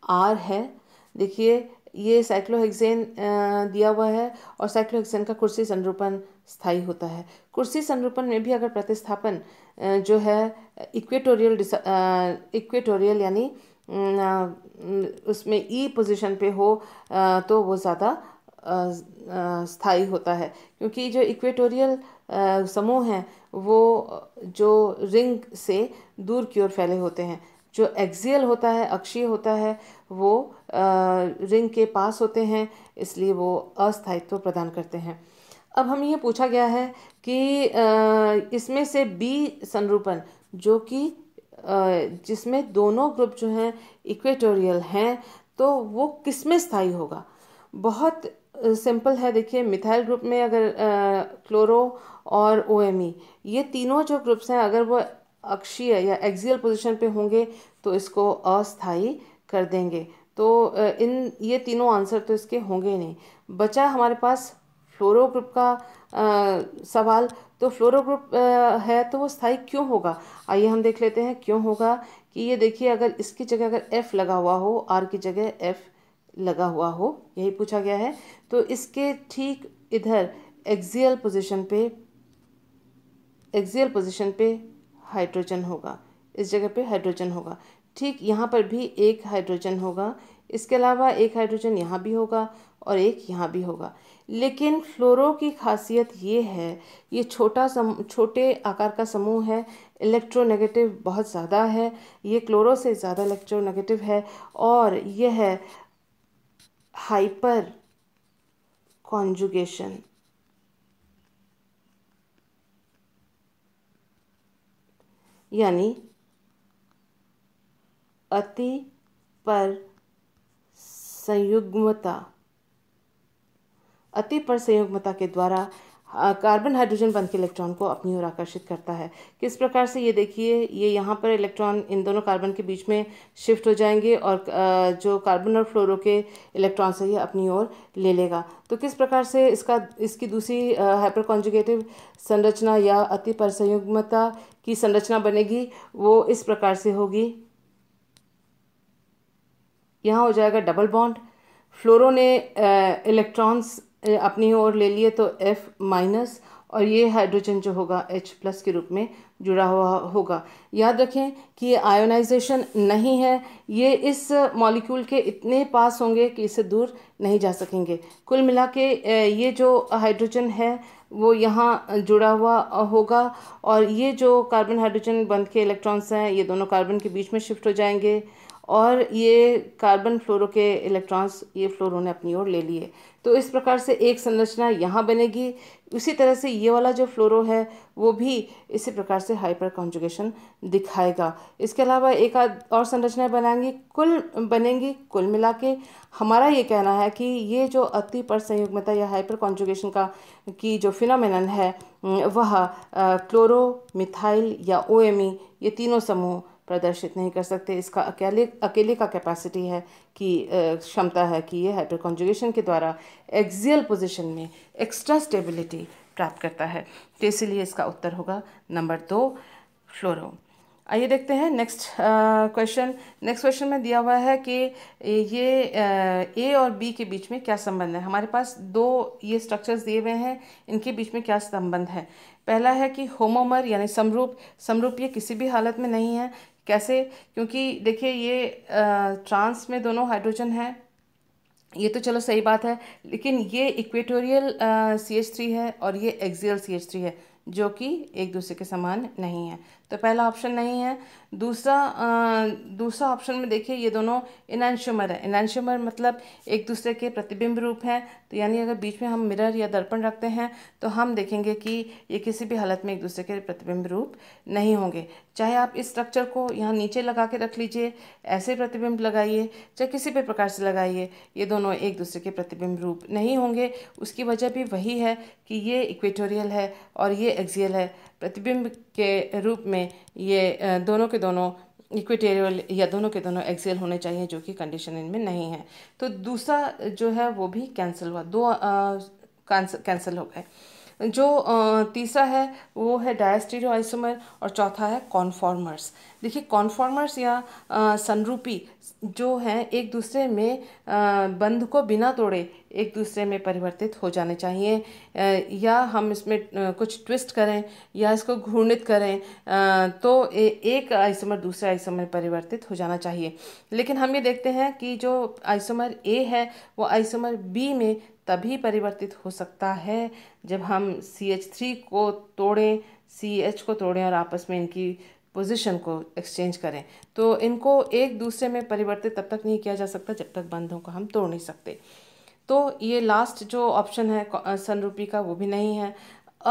आर है देखिए ये साइक्लोहेक्सेन दिया हुआ है और साइक्लोहेक्सेन का कुर्सी संरूपण स्थायी होता है कुर्सी संरूपण में भी अगर प्रतिस्थापन जो है इक्वेटोरियल इक्वेटोरियल यानी उसमें ई e पोजीशन पे हो तो वो ज़्यादा स्थायी होता है क्योंकि जो इक्वेटोरियल समूह हैं वो जो रिंग से दूर की ओर फैले होते हैं जो एक्सियल होता है अक्षीय होता है वो रिंग के पास होते हैं इसलिए वो अस्थायित्व प्रदान करते हैं अब हमें ये पूछा गया है कि इसमें से बी संरूपण जो कि जिसमें दोनों ग्रुप जो हैं इक्वेटोरियल हैं तो वो किस में होगा बहुत सिंपल है देखिए मिथाइल ग्रुप में अगर क्लोरो और ओ e, ये तीनों जो ग्रुप्स हैं अगर वो अक्षीय या एक्सियल पोजीशन पे होंगे तो इसको अस्थाई कर देंगे तो इन ये तीनों आंसर तो इसके होंगे नहीं बचा हमारे पास फ्लोरो ग्रुप का आ, सवाल तो फ्लोरो ग्रुप आ, है तो वो स्थाई क्यों होगा आइए हम देख लेते हैं क्यों होगा कि ये देखिए अगर इसकी जगह अगर एफ़ लगा हुआ हो आर की जगह एफ़ लगा हुआ हो यही पूछा गया है तो इसके ठीक इधर एक्सियल पोजीशन पे एक्सियल पोजीशन पे हाइड्रोजन होगा इस जगह पे हाइड्रोजन होगा ठीक यहाँ पर भी एक हाइड्रोजन होगा इसके अलावा एक हाइड्रोजन यहाँ भी होगा और एक यहाँ भी होगा लेकिन फ्लोरो की खासियत ये है ये छोटा सम छोटे आकार का समूह है इलेक्ट्रोनेगेटिव बहुत ज़्यादा है ये क्लोरो से ज़्यादा इलेक्ट्रोनेगेटिव है और यह है हाइपर कॉन्जुगेशन यानी अति पर संयुग्मता अति पर संयुग्मता के द्वारा कार्बन हाइड्रोजन बंद के इलेक्ट्रॉन को अपनी ओर आकर्षित करता है किस प्रकार से ये देखिए ये यहाँ पर इलेक्ट्रॉन इन दोनों कार्बन के बीच में शिफ्ट हो जाएंगे और जो कार्बन और फ्लोरो के इलेक्ट्रॉन से ये अपनी ओर ले लेगा तो किस प्रकार से इसका इसकी दूसरी हाइपर कॉन्जुगेटिव संरचना या अति परसंयुग्मता की संरचना बनेगी वो इस प्रकार से होगी यहाँ हो जाएगा डबल बॉन्ड फ्लोरो ने इलेक्ट्रॉन्स अपनी ओर ले लिए तो एफ माइनस और ये हाइड्रोजन जो होगा H प्लस के रूप में जुड़ा हुआ होगा याद रखें कि ये आयोनाइजेशन नहीं है ये इस मॉलिक्यूल के इतने पास होंगे कि इसे दूर नहीं जा सकेंगे कुल मिला के ये जो हाइड्रोजन है वो यहाँ जुड़ा हुआ होगा और ये जो कार्बन हाइड्रोजन बंद के इलेक्ट्रॉन्स हैं ये दोनों कार्बन के बीच में शिफ्ट हो जाएंगे और ये कार्बन फ्लोरों के इलेक्ट्रॉन्स ये फ्लोरों ने अपनी ओर ले लिए तो इस प्रकार से एक संरचना यहाँ बनेगी उसी तरह से ये वाला जो फ्लोरो है वो भी इसी प्रकार से हाइपर कॉन्जुगेशन दिखाएगा इसके अलावा एक आध और संरचनाएं बनाएंगी कुल बनेंगी कुल मिला के हमारा ये कहना है कि ये जो अति पर संयुग्मता या हाइपर कॉन्जुगेशन का की जो फिनोमेनन है वह क्लोरो मिथाइल या ओ e, ये तीनों समूह प्रदर्शित नहीं कर सकते इसका अकेले अकेले का कैपेसिटी है कि क्षमता है कि ये हाइपरकॉन्जुगेशन के द्वारा एक्जियल पोजिशन में एक्स्ट्रा स्टेबिलिटी प्राप्त करता है तो इसीलिए इसका उत्तर होगा नंबर दो फ्लोरो आइए देखते हैं नेक्स्ट क्वेश्चन नेक्स्ट क्वेश्चन में दिया हुआ है कि ये ए और बी के बीच में क्या संबंध है हमारे पास दो ये स्ट्रक्चर्स दिए हुए हैं इनके बीच में क्या संबंध है पहला है कि होमोमर यानी समरूप समरूप ये किसी भी हालत में नहीं है कैसे क्योंकि देखिए ये ट्रांस में दोनों हाइड्रोजन है ये तो चलो सही बात है लेकिन ये इक्वेटोरियल सी एच थ्री है और ये एक्जियल सी एच थ्री है जो कि एक दूसरे के समान नहीं है तो पहला ऑप्शन नहीं है दूसरा दूसरा ऑप्शन में देखिए ये दोनों इनैंशमर है इनैंशमर मतलब एक दूसरे के प्रतिबिंब रूप हैं तो यानी अगर बीच में हम मिरर या दर्पण रखते हैं तो हम देखेंगे कि ये किसी भी हालत में एक दूसरे के प्रतिबिंब रूप नहीं होंगे चाहे आप इस स्ट्रक्चर को यहाँ नीचे लगा के रख लीजिए ऐसे प्रतिबिंब लगाइए चाहे किसी भी प्रकार से लगाइए ये दोनों एक दूसरे के प्रतिबिंब रूप नहीं होंगे उसकी वजह भी वही है कि ये इक्वेटोरियल है और ये एक्जियल है प्रतिबिंब के रूप में ये दोनों के दोनों इक्वेटेरियल या दोनों के दोनों एक्सेल होने चाहिए जो कि कंडीशन इनमें नहीं है तो दूसरा जो है वो भी कैंसिल हुआ दो कैंसिल हो गए जो तीसरा है वो है डायस्टीरो आइसोमर और चौथा है कॉन्फॉर्मर्स देखिए कॉन्फॉर्मर्स या सनरूपी जो हैं एक दूसरे में बंध को बिना तोड़े एक दूसरे में परिवर्तित हो जाने चाहिए या हम इसमें कुछ ट्विस्ट करें या इसको घूर्णित करें तो एक आइसोमर दूसरे आइसोमर परिवर्तित हो जाना चाहिए लेकिन हम ये देखते हैं कि जो आइसोमर ए है वो आइसोमर बी में तभी परिवर्तित हो सकता है जब हम सी एच थ्री को तोड़ें सी एच को तोड़ें और आपस में इनकी पोजीशन को एक्सचेंज करें तो इनको एक दूसरे में परिवर्तित तब तक नहीं किया जा सकता जब तक बंधों को हम तोड़ नहीं सकते तो ये लास्ट जो ऑप्शन है संरूपी का वो भी नहीं है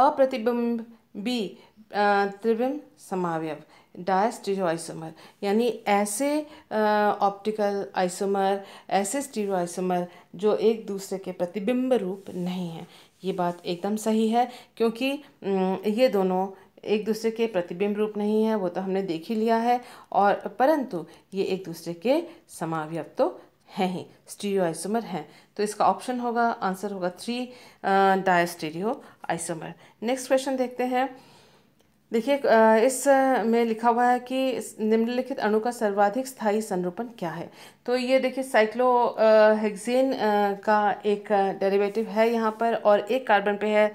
अप्रतिबिंब बी त्रिबिंब समावयव डायस्टीरो आइसोमर यानी ऐसे ऑप्टिकल आइसोमर ऐसे स्टीरो आइसोमर जो एक दूसरे के प्रतिबिंब रूप नहीं हैं ये बात एकदम सही है क्योंकि ये दोनों एक दूसरे के प्रतिबिंब रूप नहीं है वो तो हमने देख ही लिया है और परंतु ये एक दूसरे के समावयव तो हैं ही स्टीरियो आइसोमर हैं तो इसका ऑप्शन होगा आंसर होगा three diastereo isomer next question देखते हैं देखिए इस में लिखा हुआ है कि निम्नलिखित अणु का सर्वाधिक स्थायी संरूपण क्या है तो ये देखिए साइक्लोहेक्सेन का एक डेरिवेटिव है यहाँ पर और एक कार्बन पे है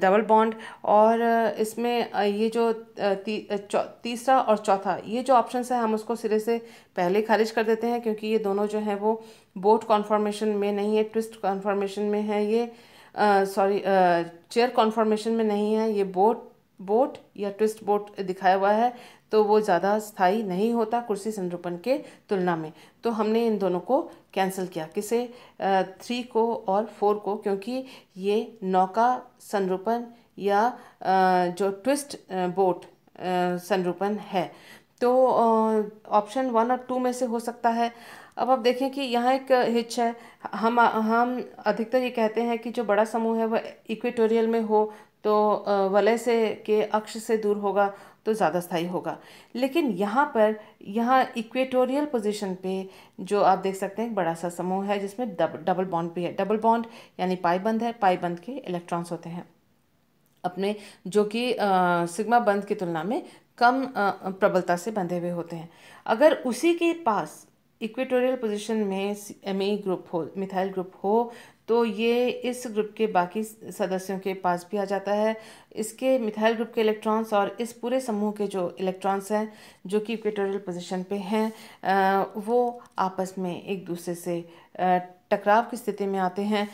डबल बॉन्ड और इसमें ये जो ती, तीसरा और चौथा ये जो ऑप्शन है हम उसको सिरे से पहले खारिज कर देते हैं क्योंकि ये दोनों जो हैं वो बोट कॉन्फॉर्मेशन में नहीं है ट्विस्ट कॉन्फॉर्मेशन में है ये सॉरी चेयर कॉन्फॉर्मेशन में नहीं है ये बोट बोट या ट्विस्ट बोट दिखाया हुआ है तो वो ज़्यादा स्थायी नहीं होता कुर्सी संरूपण के तुलना में तो हमने इन दोनों को कैंसिल किया किसे थ्री को और फोर को क्योंकि ये नौका संरूपण या जो ट्विस्ट बोट संरूपण है तो ऑप्शन वन और टू में से हो सकता है अब आप देखें कि यहाँ एक हिच है हम हम अधिकतर ये कहते हैं कि जो बड़ा समूह है वह इक्वेटोरियल में हो तो वलय से के अक्ष से दूर होगा तो ज़्यादा स्थायी होगा लेकिन यहाँ पर यहाँ इक्वेटोरियल पोजीशन पे जो आप देख सकते हैं एक बड़ा सा समूह है जिसमें डब, डबल बॉन्ड भी है डबल बॉन्ड यानी पाई बंद है पाई बंद के इलेक्ट्रॉन्स होते हैं अपने जो कि सिग्मा बंद की तुलना में कम आ, प्रबलता से बंधे हुए होते हैं अगर उसी के पास इक्वेटोरियल पोजीशन में एम ग्रुप e हो मिथाइल ग्रुप हो तो ये इस ग्रुप के बाकी सदस्यों के पास भी आ जाता है इसके मिथाइल ग्रुप के इलेक्ट्रॉन्स और इस पूरे समूह के जो इलेक्ट्रॉन्स हैं जो कि इक्वेटोरियल पोजीशन पे हैं वो आपस में एक दूसरे से टकराव की स्थिति में आते हैं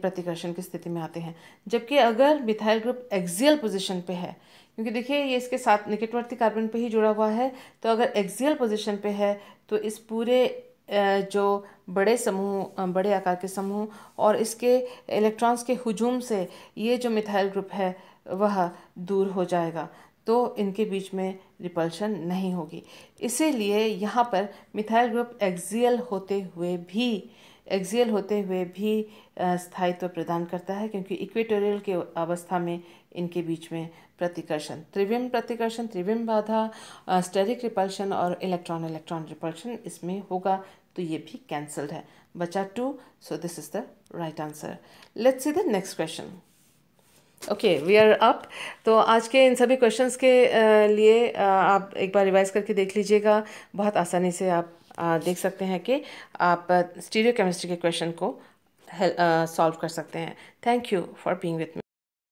प्रतिकर्षण की स्थिति में आते हैं जबकि अगर मिथाइल ग्रुप एक्जियल पोजिशन पर है क्योंकि देखिए ये इसके साथ निकटवर्ती कार्बन पे ही जुड़ा हुआ है तो अगर एक्जियल पोजिशन पे है तो इस पूरे जो बड़े समूह बड़े आकार के समूह और इसके इलेक्ट्रॉन्स के हजूम से ये जो मिथाइल ग्रुप है वह दूर हो जाएगा तो इनके बीच में रिपल्शन नहीं होगी इसीलिए यहाँ पर मिथाइल ग्रुप एक्सियल होते हुए भी एक्सियल होते हुए भी स्थायित्व प्रदान करता है क्योंकि इक्वेटोरियल के अवस्था में इनके बीच में प्रतिकर्षण त्रिविम प्रतिकर्षण त्रिविम बाधा स्टेरिक रिपल्शन और इलेक्ट्रॉन इलेक्ट्रॉन रिपल्शन इसमें होगा तो ये भी कैंसल्ड है बचा two so this is the right answer let's see the next question okay we are up तो आज के इन सभी क्वेश्चंस के लिए आप एक बार रिवाइज करके देख लीजिएगा बहुत आसानी से आप देख सकते हैं कि आप स्टीरियो uh, केमिस्ट्री के क्वेश्चन को सॉल्व uh, कर सकते हैं thank you for being with me